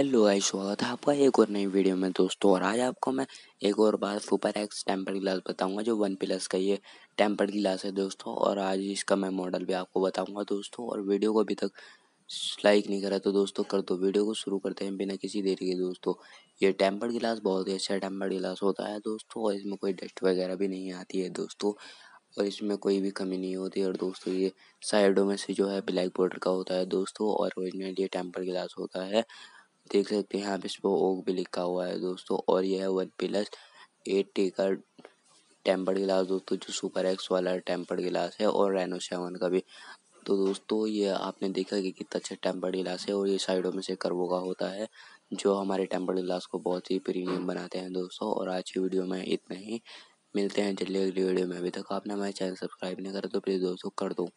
hello guys स्वागत है आपका एक और नई वीडियो में दोस्तों और आज आपको मैं एक और बार सुपर एक्स टेम्पर ग्लास बताऊंगा जो वन प्लस का ये टेम्पर ग्लास है दोस्तों और आज इसका मैं मॉडल भी आपको बताऊंगा दोस्तों और वीडियो को अभी तक लाइक नहीं करा तो दोस्तों कर दो वीडियो को शुरू करते हैं बिना किसी देरी के दोस्तों ये टेम्पर्ड गिलास बहुत ही अच्छा टेम्पर्ड गिलास होता है दोस्तों और इसमें कोई डस्ट वगैरह भी नहीं आती है दोस्तों और इसमें कोई भी कमी नहीं होती और दोस्तों ये साइडों में से जो है ब्लैक बॉर्डर का होता है दोस्तों और ओरिजिनल ये टेम्पर गिलास होता है देख सकते हैं आप इसको ओक भी लिखा हुआ है दोस्तों और यह है वन प्लस एट टी का टेम्पर्ड गिलास दोस्तों जो सुपर एक्स वाला टेम्पर्ड गिलास है और रेनो सेवन का भी तो दोस्तों ये आपने देखा कि कितना अच्छा टेम्पर्ड गिलास है और ये साइडों में से कर्वों का होता है जो हमारे टेम्पर्ड गिलास को बहुत ही प्रीमियम बनाते हैं दोस्तों और आज की वीडियो में इतना ही मिलते हैं जल्दी अगली वीडियो में अभी तक आपने हमारे चैनल सब्सक्राइब नहीं करा तो प्लीज़ दोस्तों कर दूँ